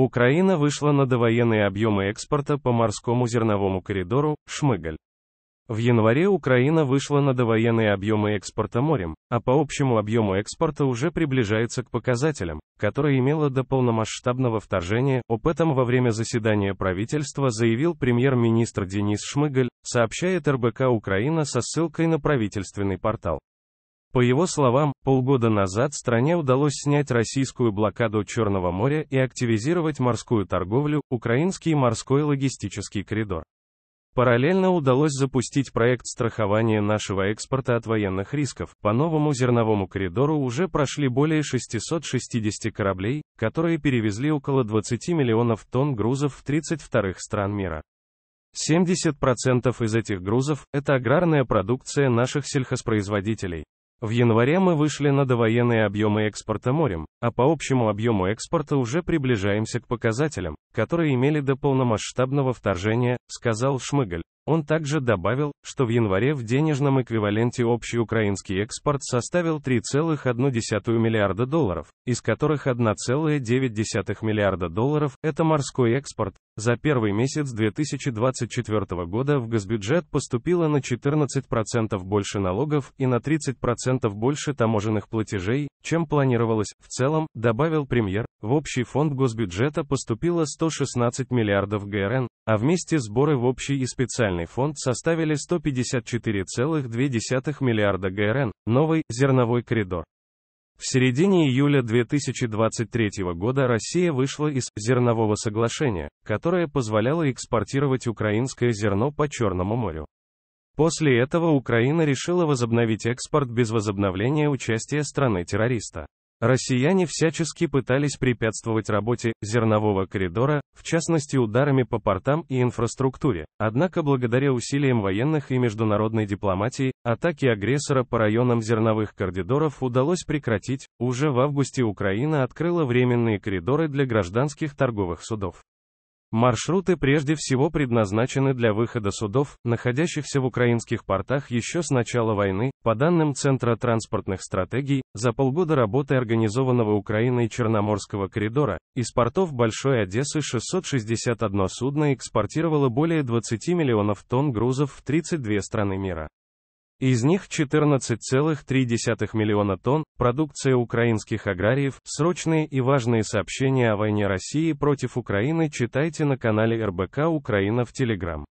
Украина вышла на довоенные объемы экспорта по морскому зерновому коридору, Шмыгаль. В январе Украина вышла на довоенные объемы экспорта морем, а по общему объему экспорта уже приближается к показателям, которые имела до полномасштабного вторжения. Об этом во время заседания правительства заявил премьер-министр Денис Шмыгаль, сообщает РБК Украина со ссылкой на правительственный портал. По его словам, полгода назад стране удалось снять российскую блокаду Черного моря и активизировать морскую торговлю, украинский морской логистический коридор. Параллельно удалось запустить проект страхования нашего экспорта от военных рисков. По новому зерновому коридору уже прошли более 660 кораблей, которые перевезли около 20 миллионов тонн грузов в 32 стран мира. 70% из этих грузов – это аграрная продукция наших сельхозпроизводителей. В январе мы вышли на довоенные объемы экспорта морем, а по общему объему экспорта уже приближаемся к показателям, которые имели до полномасштабного вторжения, сказал Шмыгаль. Он также добавил, что в январе в денежном эквиваленте общий украинский экспорт составил 3,1 миллиарда долларов, из которых 1,9 миллиарда долларов – это морской экспорт. За первый месяц 2024 года в госбюджет поступило на 14% больше налогов и на 30% больше таможенных платежей, чем планировалось, в целом, добавил премьер, в общий фонд госбюджета поступило 116 миллиардов ГРН, а вместе сборы в общий и специальный фонд составили 154,2 миллиарда ГРН, новый зерновой коридор. В середине июля 2023 года Россия вышла из зернового соглашения, которое позволяло экспортировать украинское зерно по Черному морю. После этого Украина решила возобновить экспорт без возобновления участия страны-террориста. Россияне всячески пытались препятствовать работе зернового коридора, в частности ударами по портам и инфраструктуре. Однако благодаря усилиям военных и международной дипломатии, атаки агрессора по районам зерновых коридоров удалось прекратить. Уже в августе Украина открыла временные коридоры для гражданских торговых судов. Маршруты прежде всего предназначены для выхода судов, находящихся в украинских портах еще с начала войны. По данным Центра транспортных стратегий, за полгода работы организованного Украиной Черноморского коридора, из портов Большой Одессы 661 судно экспортировало более 20 миллионов тонн грузов в 32 страны мира. Из них 14,3 миллиона тонн – продукция украинских аграриев. Срочные и важные сообщения о войне России против Украины читайте на канале РБК Украина в Телеграм.